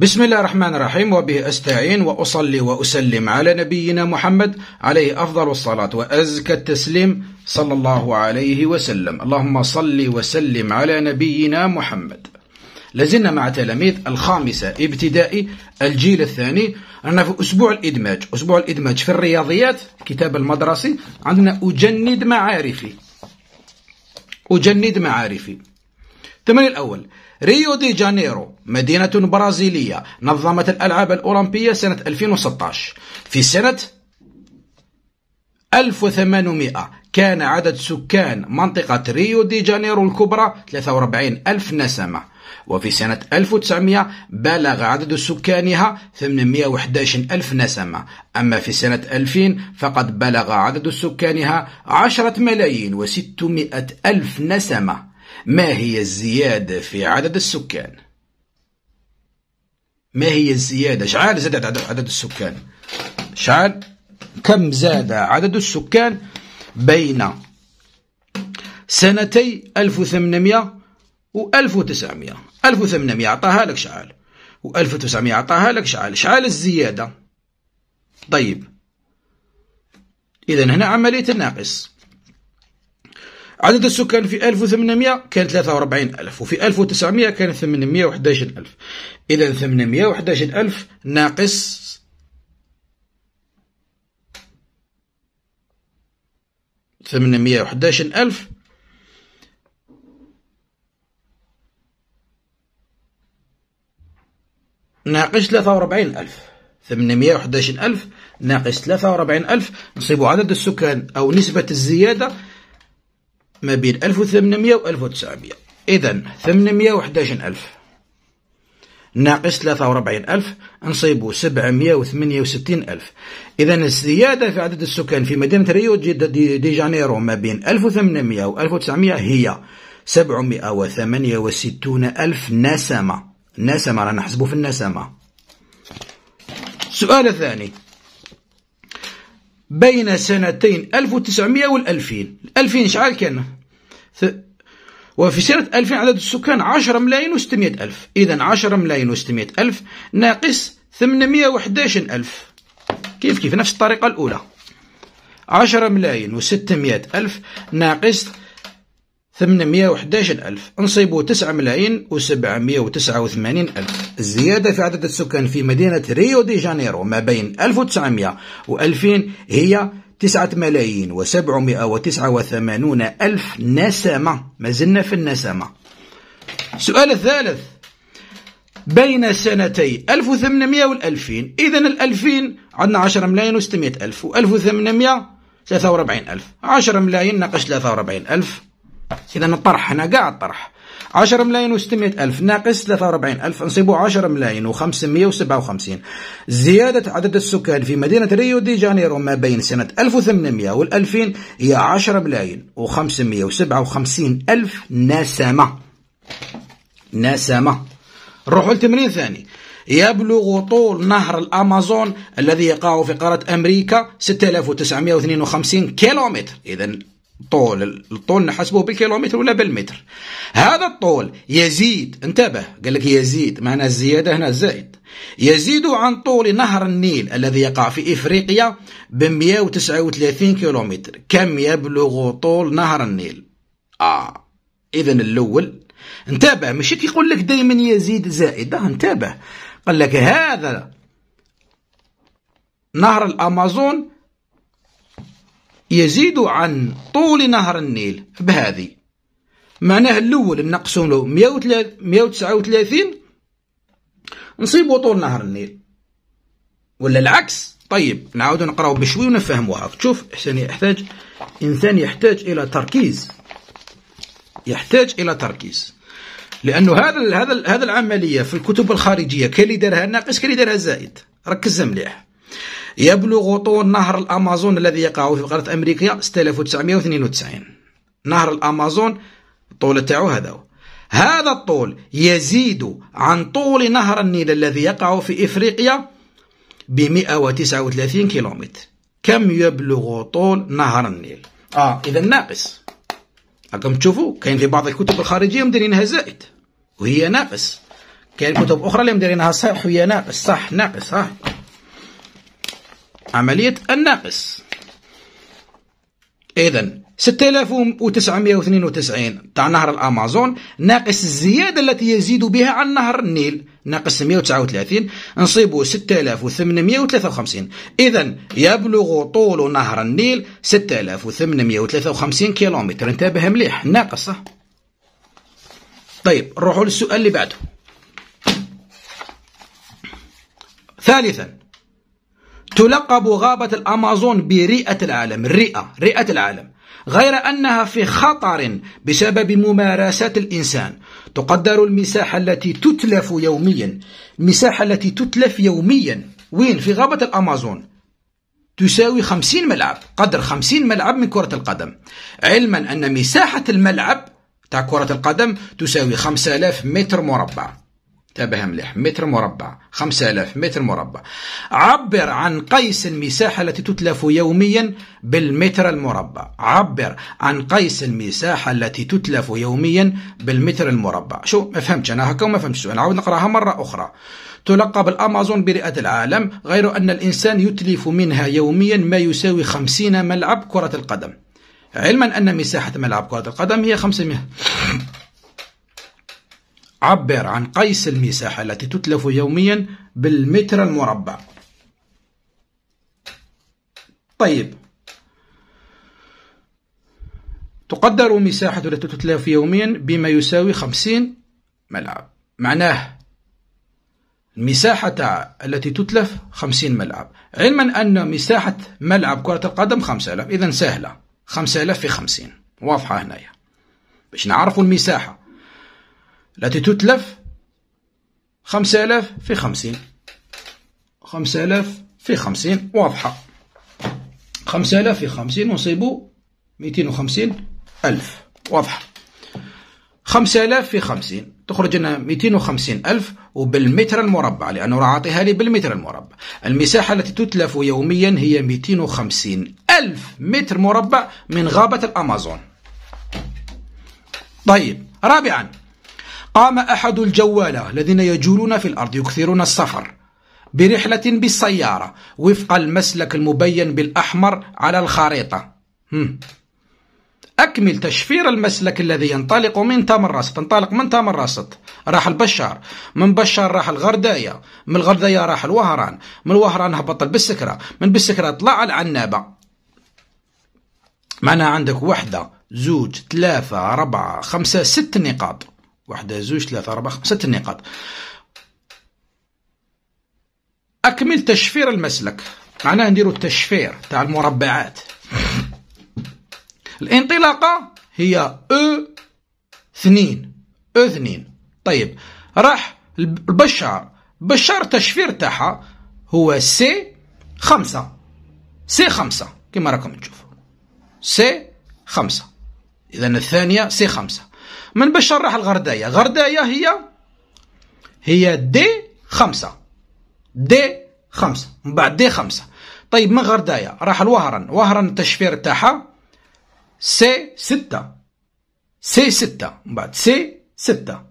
بسم الله الرحمن الرحيم وبه استعين واصلي واسلم على نبينا محمد عليه افضل الصلاه وازكى التسليم صلى الله عليه وسلم، اللهم صل وسلم على نبينا محمد. لازلنا مع تلاميذ الخامسه ابتدائي الجيل الثاني، أنا في اسبوع الادماج، اسبوع الادماج في الرياضيات الكتاب المدرسي عندنا اجند معارفي. اجند معارفي. الثمانية الاول ريو دي جانيرو مدينة برازيلية نظمت الألعاب الأولمبية سنة 2016 في سنة 1800 كان عدد سكان منطقة ريو دي جانيرو الكبرى 43 ألف نسمة وفي سنة 1900 بلغ عدد سكانها 811 ألف نسمة أما في سنة 2000 فقد بلغ عدد سكانها 10 ملايين و600 ألف نسمة ما هي الزيادة في عدد السكان ما هي الزيادة شعال زاد عدد السكان شعال كم زاد عدد السكان بين سنتي 1800 و 1900 1800 عطاها لك شعال و 1900 عطاها لك شعال شعال الزيادة طيب إذا هنا عملية الناقص عدد السكان في 1800 كان 43 ألف وفي 1900 كان 811 ألف إذا 811 ألف ناقص ثمانمية وحداشر ألف ناقص ثلاثة وأربعين ألف ثمانمية وحداشر ألف ناقص ثلاثة وأربعين ألف نصيب عدد السكان أو نسبة الزيادة ما بين 1800 و 1900 إذا 811 ألف ناقص 43000 ألف نصيبوا 768 ألف إذا الزيادة في عدد السكان في مدينة ريو دي جانيرو ما بين 1800 و 1900 هي 768 ألف نسمة نسمة رانا نحسبوا في النسمة السؤال الثاني بين سنتين 1900 وال 2000 2000 شحال كان وفي سنة 2000 عدد السكان 10 ملايين و600 ألف إذا 10 ملايين و600 ألف ناقص 811 ألف كيف كيف نفس الطريقة الأولى 10 ملايين و600 ألف ناقص 811 ألف نصيبوا 9 ملايين و789 ألف الزيادة في عدد السكان في مدينة ريو دي جانيرو ما بين 1900 و2000 هي 9 ملايين و789 ألف نسمة ما زلنا في النسمة السؤال الثالث بين سنتي 1800 و 2000 إذا ال 2000 عندنا 10 ملايين و 600 ألف و 1800 43 ألف 10 ملايين ناقص 43 ألف إذا الطرح هنا كاع الطرح 10 ملايين و600 ألف ناقص 43 ألف نصيبوا 10 ملايين و557 زيادة عدد السكان في مدينة ريو دي جانيرو ما بين سنة 1800 وال 2000 هي 10 ملايين و557 ألف نسمة نسمة نروحوا لتمرين ثاني يبلغ طول نهر الأمازون الذي يقع في قارة أمريكا 6952 كيلومتر إذا طول الطول نحسبه بالكيلومتر ولا بالمتر هذا الطول يزيد انتبه قال لك يزيد معنى الزيادة هنا زائد يزيد عن طول نهر النيل الذي يقع في إفريقيا ب 139 كيلومتر كم يبلغ طول نهر النيل آه إذا الأول انتبه ماشي كيقول لك دايما يزيد زائد آه، انتبه قال لك هذا نهر الأمازون يزيد عن طول نهر النيل بهذه معناه الأول نقسم له 139 نصيبوا طول نهر النيل ولا العكس طيب نعاود نقراو بشوي ونفهموها شوف احسن يحتاج إنسان يحتاج إلى تركيز يحتاج إلى تركيز لأنه هذا هذا هذا العملية في الكتب الخارجية كان اللي دارها ناقص كان اللي دارها زائد ركز مليح يبلغ طول نهر الأمازون الذي يقع في قارة أمريكا 6992 نهر الأمازون الطول تاعو هذا هو. هذا الطول يزيد عن طول نهر النيل الذي يقع في إفريقيا ب 139 كيلومتر كم يبلغ طول نهر النيل آه إذا ناقص راكم تشوفوا كاين في بعض الكتب الخارجية مديرينها زائد وهي ناقص كاين كتب أخرى اللي مديرينها صح وهي ناقص صح ناقص صح عملية الناقص إذا 6992 تاع نهر الأمازون ناقص الزيادة التي يزيد بها عن نهر النيل ناقص 139 نصيبه 6853 إذا يبلغ طول نهر النيل 6853 كيلومتر انتبه مليح ناقص طيب نروحوا للسؤال اللي بعده ثالثا تلقب غابة الأمازون برئة العالم الرئة رئة العالم غير أنها في خطر بسبب ممارسات الإنسان تقدر المساحة التي تتلف يوميا المساحة التي تتلف يوميا وين في غابة الأمازون تساوي خمسين ملعب قدر خمسين ملعب من كرة القدم علما أن مساحة الملعب تاع كرة القدم تساوي آلاف متر مربع انتبه مليح متر مربع 5000 متر مربع عبر عن قيس المساحة التي تتلف يوميا بالمتر المربع عبر عن قيس المساحة التي تتلف يوميا بالمتر المربع شو ما فهمتش أنا هكا وما فهمتش نعاود نقراها مرة أخرى تلقب الأمازون برئة العالم غير أن الإنسان يتلف منها يوميا ما يساوي 50 ملعب كرة القدم علما أن مساحة ملعب كرة القدم هي 500 عبر عن قيس المساحة التي تتلف يوميا بالمتر المربع طيب تقدر مساحة التي تتلف يوميا بما يساوي 50 ملعب معناه المساحة التي تتلف 50 ملعب علما أن مساحة ملعب كرة القدم 5000 إذا سهلة 5000 في 50 واضحة هنايا باش نعرفوا المساحة التي تتلف خمسة آلاف في خمسين خمسة آلاف في خمسين واضحة خمسة آلاف في خمسين ونصيبوا ميتين وخمسين ألف واضحة خمسة آلاف في خمسين تخرج لنا مئتين وخمسين ألف وبالمتر المربع لأنه راه عاطيها لي بالمتر المربع المساحة التي تتلف يوميا هي مئتين وخمسين ألف متر مربع من غابة الأمازون طيب رابعا قام أحد الجوالة الذين يجولون في الأرض يكثرون السفر برحلة بالسيارة وفق المسلك المبين بالأحمر على الخريطة أكمل تشفير المسلك الذي ينطلق من تام الرصد انطلق من تام الرصد راح البشار من بشار راح الغرداية من الغرداية راح الوهران من الوهران هبط بالسكرة من بالسكرة طلع العنابة معناها عندك وحدة زوج ثلاثة أربعة خمسة ست نقاط واحدة زوج ثلاثة أربعة خمسة النقاط أكمل تشفير المسلك معناها نديرو التشفير تاع المربعات الانطلاقة هي أو اثنين أو اثنين طيب راح البشار بشار التشفير تاعها هو سي خمسة سي خمسة كما راكم تشوفوا سي خمسة إذا الثانية سي خمسة من باش نشرح الغردايه غردايه هي هي دي خمسة دي خمسة من بعد دي خمسة طيب من غردايه راح لوهرن وهرن التشفير تاعها سي ستة سي ستة من بعد سي ستة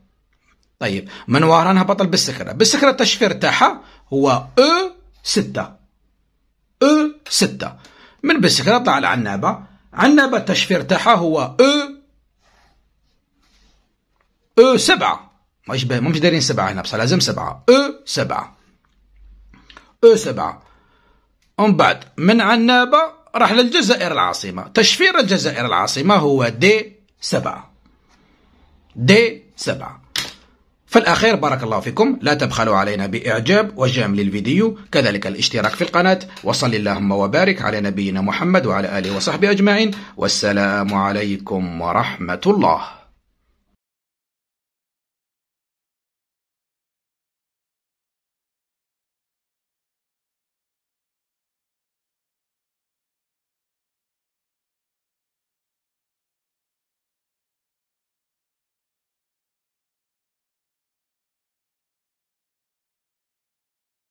طيب من وهرن هبط بالسكرة بالسكرة التشفير تاعها هو او e ستة او e ستة من بالسكرة طلع العنابة عنابة التشفير تاعها هو او e او سبعة ماهيش باهي ماهمش دايرين سبعة هنا بصح لازم سبعة او سبعة او سبعة ومن بعد من عنابة راح للجزائر العاصمة تشفير الجزائر العاصمة هو دي سبعة دي سبعة في الأخير بارك الله فيكم لا تبخلوا علينا بإعجاب وجام للفيديو كذلك الاشتراك في القناة وصل اللهم وبارك على نبينا محمد وعلى آله وصحبه أجمعين والسلام عليكم ورحمة الله